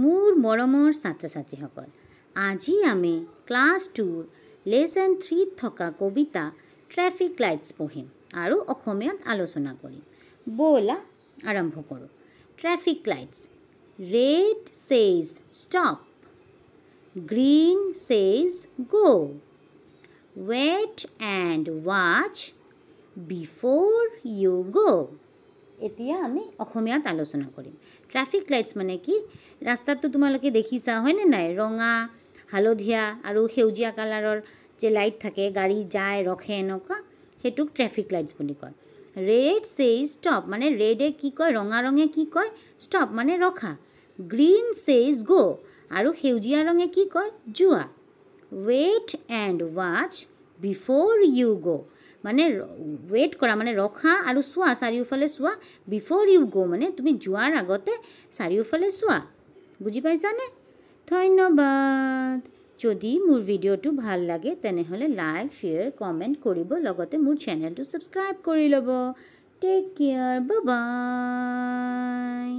মোৰ মৰমৰ ছাত্ৰ ছাত্ৰীসকল আজি আমি ক্লাছ টুৰ লেচন থ্ৰীত থকা কবিতা ট্ৰেফিক লাইটছ পঢ়িম আৰু অসমীয়াত আলোচনা কৰিম ব'লা আৰম্ভ কৰোঁ ট্ৰেফিক লাইটছ red says stop green says go' wait and watch before you go' এতিয়া আমি অসমীয়াত আলোচনা কৰিম ট্ৰাফিক লাইটছ মানে কি ৰাস্তাততো তোমালোকে দেখিছা হয়নে নাই ৰঙা হালধীয়া আৰু সেউজীয়া কালাৰৰ যে লাইট থাকে গাড়ী যায় ৰখে এনেকুৱা সেইটোক ট্ৰেফিক লাইটছ বুলি কয় ৰেড চেই ষ্টপ মানে ৰেডে কি কয় ৰঙা ৰঙে কি কয় ষ্টপ মানে ৰখা গ্ৰীণ চেইজ গ' আৰু সেউজীয়া ৰঙে কি কয় যোৱা wait and watch before you go' মানে ৱেইট কৰা মানে ৰখা আৰু চোৱা চাৰিওফালে চোৱা বিফ'ৰ ইউ গ' মানে তুমি যোৱাৰ আগতে চাৰিওফালে চোৱা বুজি পাইছানে ধন্যবাদ যদি মোৰ ভিডিঅ'টো ভাল লাগে তেনেহ'লে লাইক শ্বেয়াৰ কমেণ্ট কৰিব লগতে মোৰ চেনেলটো ছাবস্ক্ৰাইব কৰি ল'ব টেক কেয়াৰ ব বাই